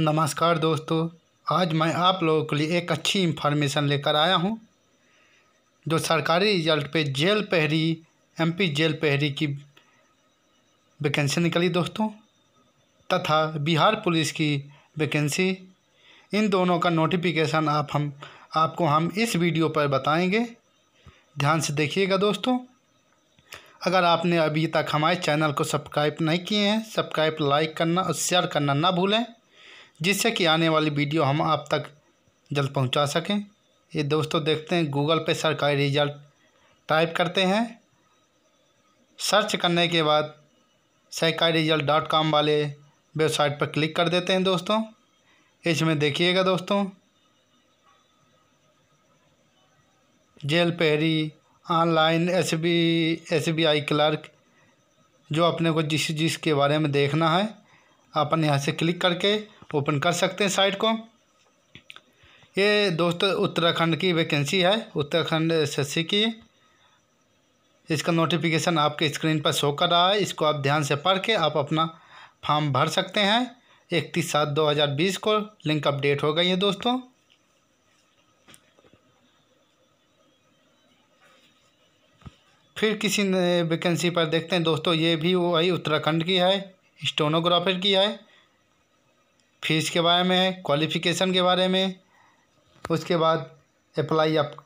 नमस्कार दोस्तों आज मैं आप लोगों के लिए एक अच्छी इन्फॉर्मेशन लेकर आया हूं जो सरकारी रिजल्ट पे जेल पहरी एमपी जेल पहरी की वैकेंसी निकली दोस्तों तथा बिहार पुलिस की वैकेंसी इन दोनों का नोटिफिकेशन आप हम आपको हम इस वीडियो पर बताएंगे ध्यान से देखिएगा दोस्तों अगर आपने अभी तक हमारे चैनल को सब्सक्राइब नहीं किए हैं सब्सक्राइब लाइक करना और शेयर करना ना भूलें जिससे कि आने वाली वीडियो हम आप तक जल्द पहुंचा सकें ये दोस्तों देखते हैं गूगल पे सरकारी रिजल्ट टाइप करते हैं सर्च करने के बाद सरकारी रिजल्ट डॉट कॉम वाले वेबसाइट पर क्लिक कर देते हैं दोस्तों इसमें देखिएगा दोस्तों जेल पहरी online S B S B I clerk जो अपने को जिस जिस के बारे में देखना है अपन यहाँ से क्लिक करके ओपन कर सकते हैं साइट को ये दोस्तों उत्तराखंड की वैकेंसी है उत्तराखंड एस की इसका नोटिफिकेशन आपके स्क्रीन पर शो कर रहा है इसको आप ध्यान से पढ़ के आप अपना फॉर्म भर सकते हैं इकतीस सात दो हज़ार बीस को लिंक अपडेट हो गई है दोस्तों फिर किसी वैकेंसी पर देखते हैं दोस्तों ये भी वही उत्तराखंड की है स्टोनोग्राफर की है फीस के बारे में है क्वालिफ़िकेशन के बारे में उसके बाद अप्लाई आप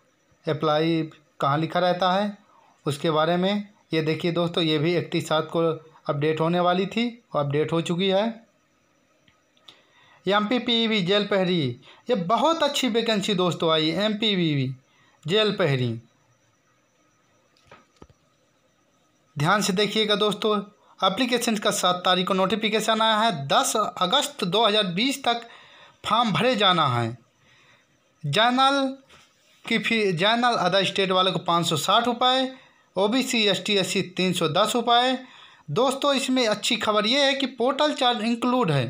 अप्लाई कहाँ लिखा रहता है उसके बारे में ये देखिए दोस्तों ये भी इकतीस सात को अपडेट होने वाली थी और अपडेट हो चुकी है एम पी पी वी जेल पहरी ये बहुत अच्छी वैकेंसी दोस्तों I M P V V जेल पहरी ध्यान से देखिएगा दोस्तों अप्लीकेशन का सात तारीख को नोटिफिकेशन आया है दस अगस्त दो हज़ार बीस तक फॉर्म भरे जाना है जैनल की फी जर्नल अदर स्टेट वाले को पाँच सौ साठ रुपये O B C S T S C तीन सौ दस रुपये दोस्तों इसमें अच्छी खबर ये है कि पोर्टल चार्ज इंक्लूड है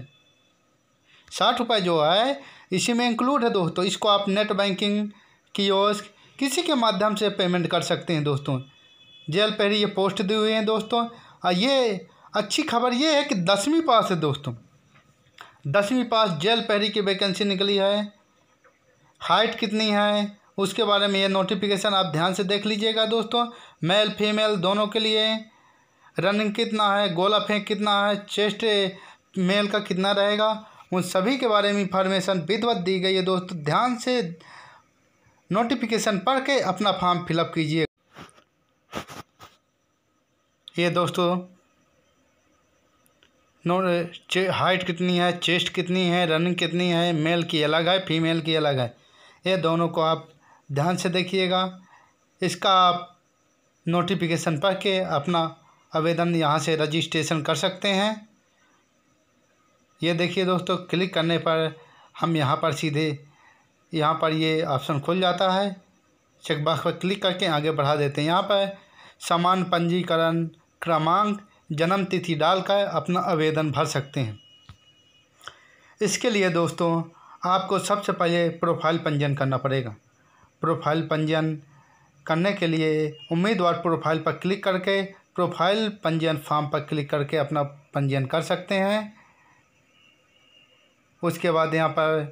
साठ रुपये जो है इसी में इंक्लूड है दोस्तों इसको आप नेट बैंकिंग की ओर किसी के माध्यम से पेमेंट कर सकते हैं दोस्तों जेल पहले ये पोस्ट दी हुई हैं दोस्तों हाँ, ये अच्छी खबर ये है कि दसवीं पास है दोस्तों दसवीं पास जेल पहरी की वैकेंसी निकली है हाइट कितनी है उसके बारे में ये नोटिफिकेशन आप ध्यान से देख लीजिएगा दोस्तों मेल फीमेल दोनों के लिए रनिंग कितना है गोला फेंक कितना है चेस्ट मेल का कितना रहेगा उन सभी के बारे में इंफॉर्मेशन विधवत दी गई है दोस्तों ध्यान से नोटिफिकेशन पढ़ के अपना फॉर्म फिलअप कीजिए ये दोस्तों नो हाइट कितनी है चेस्ट कितनी है रनिंग कितनी है मेल की अलग है फीमेल की अलग है ये दोनों को आप ध्यान से देखिएगा इसका आप नोटिफिकेशन पढ़ के अपना आवेदन यहाँ से रजिस्ट्रेशन कर सकते हैं ये देखिए दोस्तों क्लिक करने पर हम यहाँ पर सीधे यहाँ पर ये ऑप्शन खुल जाता है चेकबॉक्स पर क्लिक करके आगे बढ़ा देते हैं यहाँ पर सामान पंजीकरण क्रमांक जन्म तिथि डालकर अपना आवेदन भर सकते हैं इसके लिए दोस्तों आपको सबसे पहले प्रोफाइल पंजीयन करना पड़ेगा प्रोफाइल पंजीयन करने के लिए उम्मीदवार प्रोफाइल पर क्लिक करके प्रोफाइल पंजीयन फॉर्म पर क्लिक करके अपना पंजीयन कर सकते हैं उसके बाद यहाँ पर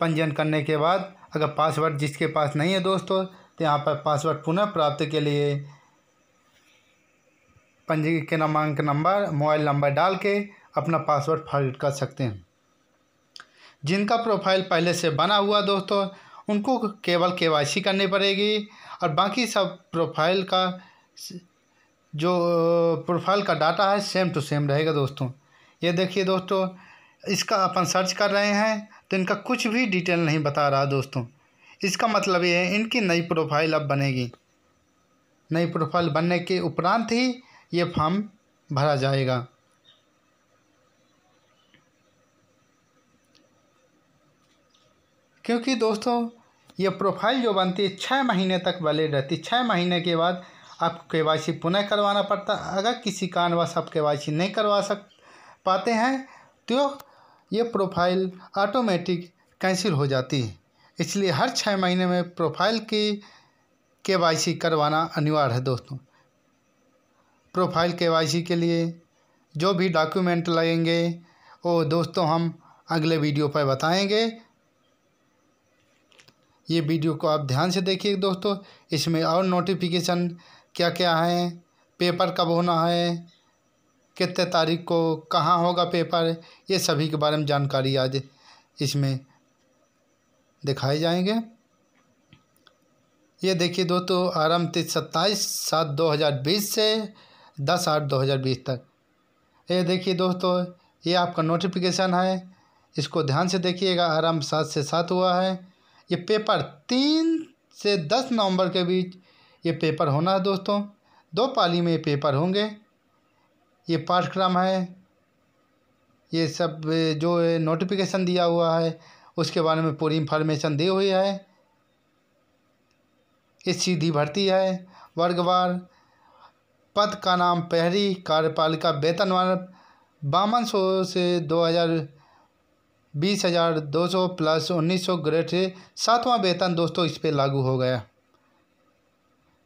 पंजीयन करने के बाद अगर पासवर्ड जिसके पास नहीं है दोस्तों तो यहाँ पर पासवर्ड पुनः प्राप्त के लिए पंजीकृत के नामांकन नंबर मोबाइल नंबर डाल के अपना पासवर्ड फॉरवर्ड कर सकते हैं जिनका प्रोफाइल पहले से बना हुआ दोस्तों उनको केवल केवाईसी करनी पड़ेगी और बाकी सब प्रोफाइल का जो प्रोफाइल का डाटा है सेम टू सेम रहेगा दोस्तों ये देखिए दोस्तों इसका अपन सर्च कर रहे हैं तो इनका कुछ भी डिटेल नहीं बता रहा दोस्तों इसका मतलब ये है इनकी नई प्रोफाइल अब बनेगी नई प्रोफाइल बनने के उपरांत ही ये फॉर्म भरा जाएगा क्योंकि दोस्तों ये प्रोफाइल जो बनती है छः महीने तक वैलिड रहती है छः महीने के बाद आप के वाई सी पुनः करवाना पड़ता है अगर किसी कारणवश आप के वाई सी नहीं करवा सक पाते हैं तो ये प्रोफाइल ऑटोमेटिक कैंसिल हो जाती है इसलिए हर छः महीने में प्रोफाइल की के वाई सी करवाना अनिवार्य है दोस्तों प्रोफाइल केवाईसी के लिए जो भी डॉक्यूमेंट लगेंगे वो दोस्तों हम अगले वीडियो पर बताएंगे ये वीडियो को आप ध्यान से देखिए दोस्तों इसमें और नोटिफिकेशन क्या क्या है पेपर कब होना है कितने तारीख को कहाँ होगा पेपर ये सभी के बारे में जानकारी आज इसमें दिखाए जाएंगे ये देखिए दोस्तों आरम्भ सत्ताईस सात दो हज़ार बीस से दस आठ दो हज़ार बीस तक ये देखिए दोस्तों ये आपका नोटिफिकेशन है इसको ध्यान से देखिएगा आराम सात से सात हुआ है ये पेपर तीन से दस नवंबर के बीच ये पेपर होना है दोस्तों दो पाली में ये पेपर होंगे ये पाठ्यक्रम है ये सब जो नोटिफिकेशन दिया हुआ है उसके बारे में पूरी इंफॉर्मेशन दी हुई है ये सीधी भर्ती है वर्गवार पद का नाम पहली कार्यपालिका वेतन वन बावन सौ से दो हज़ार बीस हज़ार दो सौ प्लस उन्नीस सौ ग्रेड से सातवां वेतन दोस्तों इस पर लागू हो गया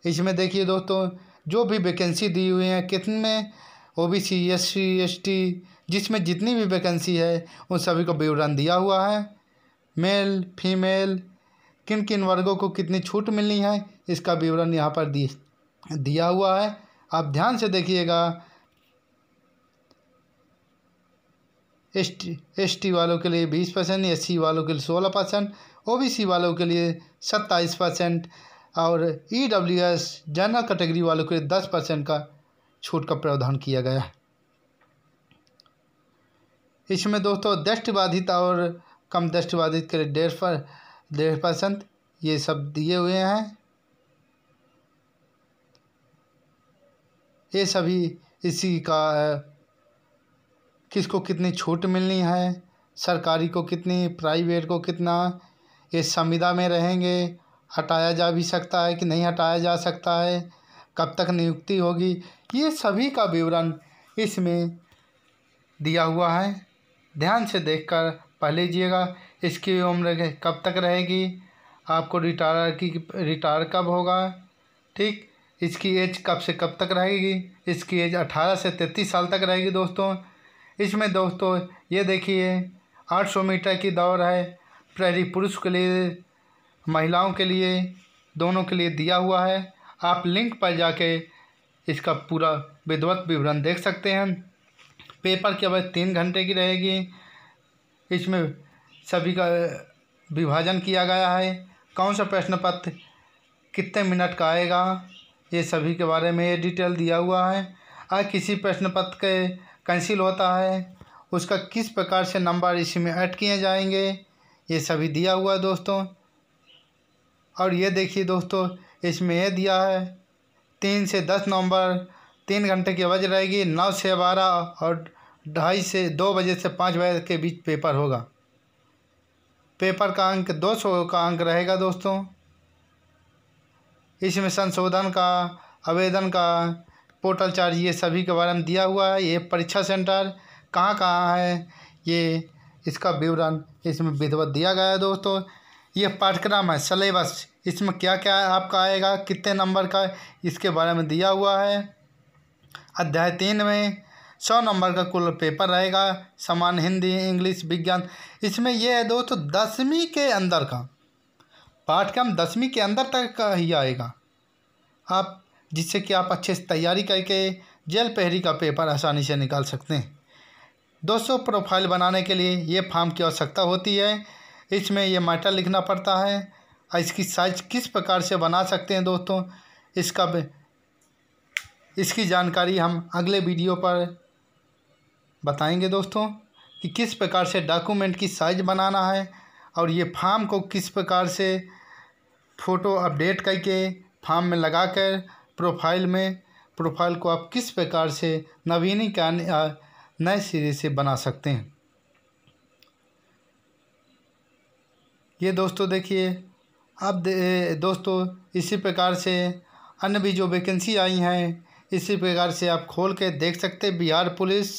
इसमें देखिए दोस्तों जो भी वैकेंसी दी हुई है कितने O B C S C S T जिसमें जितनी भी वैकेंसी है उन सभी को विवरण दिया हुआ है मेल फीमेल किन किन वर्गों को कितनी छूट मिलनी है इसका विवरण यहाँ पर दिया हुआ है आप ध्यान से देखिएगा एस टी वालों के लिए बीस परसेंट एस सी वालों के लिए सोलह परसेंट ओ बी सी वालों के लिए सत्ताईस परसेंट और E W S general category वालों के लिए दस परसेंट का छूट का प्रावधान किया गया है इसमें दोस्तों दृष्टिबाधित बाधित और कम दृष्टिबाधित के लिए डेढ़ पर डेढ़ परसेंट ये सब दिए हुए हैं ये सभी इसी का किसको कितनी छूट मिलनी है सरकारी को कितनी प्राइवेट को कितना ये संविदा में रहेंगे हटाया जा भी सकता है कि नहीं हटाया जा सकता है कब तक नियुक्ति होगी ये सभी का विवरण इसमें दिया हुआ है ध्यान से देखकर पढ़ लीजिएगा इसकी उम्र कब तक रहेगी आपको रिटायर की रिटायर कब होगा ठीक इसकी एज कब से कब तक रहेगी इसकी एज 18 से 33 साल तक रहेगी दोस्तों इसमें दोस्तों ये देखिए 800 मीटर की दौड़ है प्रहरी पुरुष के लिए महिलाओं के लिए दोनों के लिए दिया हुआ है आप लिंक पर जाके इसका पूरा विधिवत विवरण देख सकते हैं पेपर की अवधि तीन घंटे की रहेगी इसमें सभी का विभाजन किया गया है कौन सा प्रश्न पत्र कितने मिनट का आएगा ये सभी के बारे में ये डिटेल दिया हुआ है अगर किसी प्रश्न पत्र के कैंसिल होता है उसका किस प्रकार से नंबर इसी में ऐड किए जाएंगे ये सभी दिया हुआ है दोस्तों और ये देखिए दोस्तों इसमें यह दिया है तीन से दस नवंबर तीन घंटे की अवधि रहेगी नौ से बारह और ढाई से दो बजे से पाँच बजे के बीच पेपर होगा पेपर का अंक दो सौ का अंक रहेगा दोस्तों इसमें संशोधन का आवेदन का पोर्टल चार्ज ये सभी के बारे में दिया हुआ है ये परीक्षा सेंटर कहाँ कहाँ है ये इसका विवरण इसमें विधवत दिया गया है दोस्तों ये पाठ्यक्रम है सलेबस इसमें क्या क्या आपका आएगा कितने नंबर का इसके बारे में दिया हुआ है अध्याय तीन में सौ नंबर का कुल पेपर रहेगा सामान्य हिंदी इंग्लिश विज्ञान इसमें यह है दोस्तों दसवीं के अंदर का पाठ्यक्रम दसवीं के अंदर तक का ही आएगा आप जिससे कि आप अच्छे से तैयारी करके जेल पहरी का पेपर आसानी से निकाल सकते हैं दोस्तों प्रोफाइल बनाने के लिए ये फॉर्म की आवश्यकता होती है इसमें यह मैटर लिखना पड़ता है और इसकी साइज किस प्रकार से बना सकते हैं दोस्तों इसका इसकी जानकारी हम अगले वीडियो पर बताएंगे दोस्तों कि किस प्रकार से डॉक्यूमेंट की साइज बनाना है और ये फार्म को किस प्रकार से फ़ोटो अपडेट करके फार्म में लगा कर प्रोफाइल में प्रोफाइल को आप किस प्रकार से नवीनीकरण या नए सिरे से बना सकते हैं ये दोस्तों देखिए अब दे, दोस्तों इसी प्रकार से अन्य भी जो वैकेंसी आई हैं इसी प्रकार से आप खोल के देख सकते बिहार पुलिस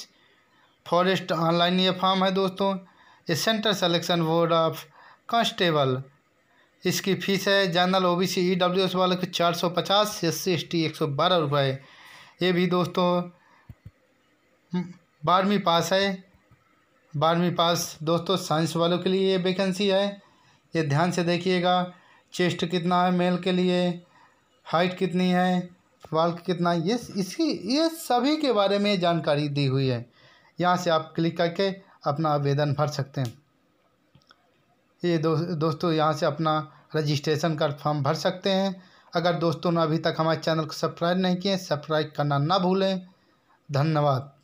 फॉरेस्ट ऑनलाइन ये फॉर्म है दोस्तों center selection board of constable इसकी फ़ीस है general O B C E W S वाले की चार सौ पचास एस सी एस टी एक सौ बारह रुपये ये भी दोस्तों हम्म, बारहवीं पास है बारहवीं पास दोस्तों साइंस वालों के लिए ये वैकेंसी है ये ध्यान से देखिएगा चेस्ट कितना है मेल के लिए हाइट कितनी है वाल कितना ये इसकी ये सभी के बारे में जानकारी दी हुई है यहाँ से आप क्लिक करके अपना आवेदन भर सकते हैं ये दो, दोस्तों यहाँ से अपना रजिस्ट्रेशन का फॉर्म भर सकते हैं अगर दोस्तों ने अभी तक हमारे चैनल को सब्सक्राइब नहीं किए सब्सक्राइब करना ना भूलें धन्यवाद